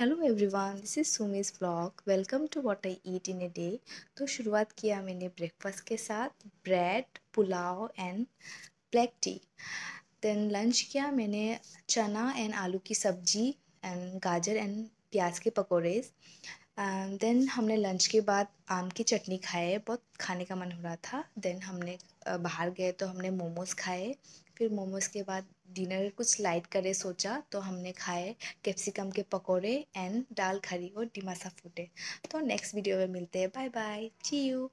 hello everyone this is सुमिस blog welcome to what I eat in a day तो शुरुआत किया मैंने ब्रेकफास्ट के साथ bread pulao and black tea then lunch किया मैंने चना एंड आलू की सब्जी एंड गाजर एंड प्याज के पकौड़े देन हमने लंच के बाद आम की चटनी खाए बहुत खाने का मन हो रहा था देन हमने बाहर गए तो हमने मोमोज़ खाए फिर मोमोज़ के बाद डिनर कुछ लाइट करे सोचा तो हमने खाए कैप्सिकम के पकोड़े एंड दाल खरी और डिमासा फूटे तो नेक्स्ट वीडियो में मिलते हैं बाय बाय ची यू